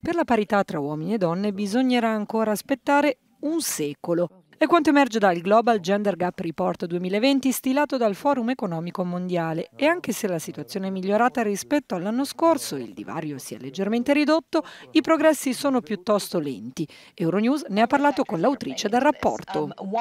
Per la parità tra uomini e donne bisognerà ancora aspettare un secolo, è quanto emerge dal Global Gender Gap Report 2020 stilato dal Forum Economico Mondiale e anche se la situazione è migliorata rispetto all'anno scorso, il divario si è leggermente ridotto, i progressi sono piuttosto lenti. Euronews ne ha parlato con l'autrice del rapporto. Um,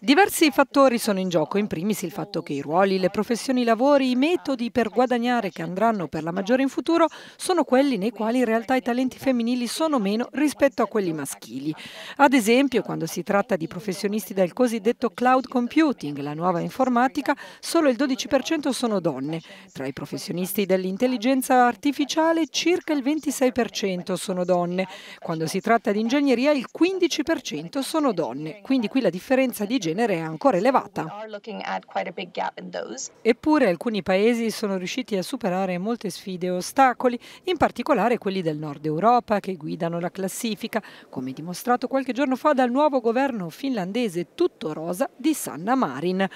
Diversi fattori sono in gioco, in primis il fatto che i ruoli, le professioni, i lavori, i metodi per guadagnare che andranno per la maggiore in futuro sono quelli nei quali in realtà i talenti femminili sono meno rispetto a quelli maschili. Ad esempio, quando si tratta di professioni professionisti del cosiddetto cloud computing, la nuova informatica, solo il 12% sono donne. Tra i professionisti dell'intelligenza artificiale circa il 26% sono donne. Quando si tratta di ingegneria il 15% sono donne, quindi qui la differenza di genere è ancora elevata. Eppure alcuni paesi sono riusciti a superare molte sfide e ostacoli, in particolare quelli del nord Europa che guidano la classifica, come dimostrato qualche giorno fa dal nuovo governo finlandese finlandese tutto rosa di Sanna Marin.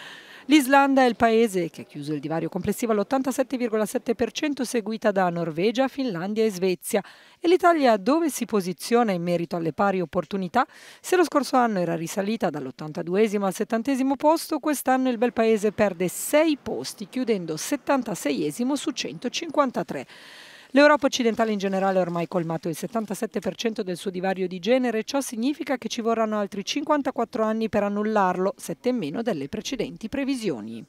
L'Islanda è il paese che ha chiuso il divario complessivo all'87,7%, seguita da Norvegia, Finlandia e Svezia. E l'Italia dove si posiziona in merito alle pari opportunità? Se lo scorso anno era risalita dall'82 al 70 posto, quest'anno il bel paese perde 6 posti, chiudendo 76 su 153. L'Europa occidentale in generale ha ormai colmato il 77% del suo divario di genere e ciò significa che ci vorranno altri 54 anni per annullarlo, sette in meno delle precedenti previsioni.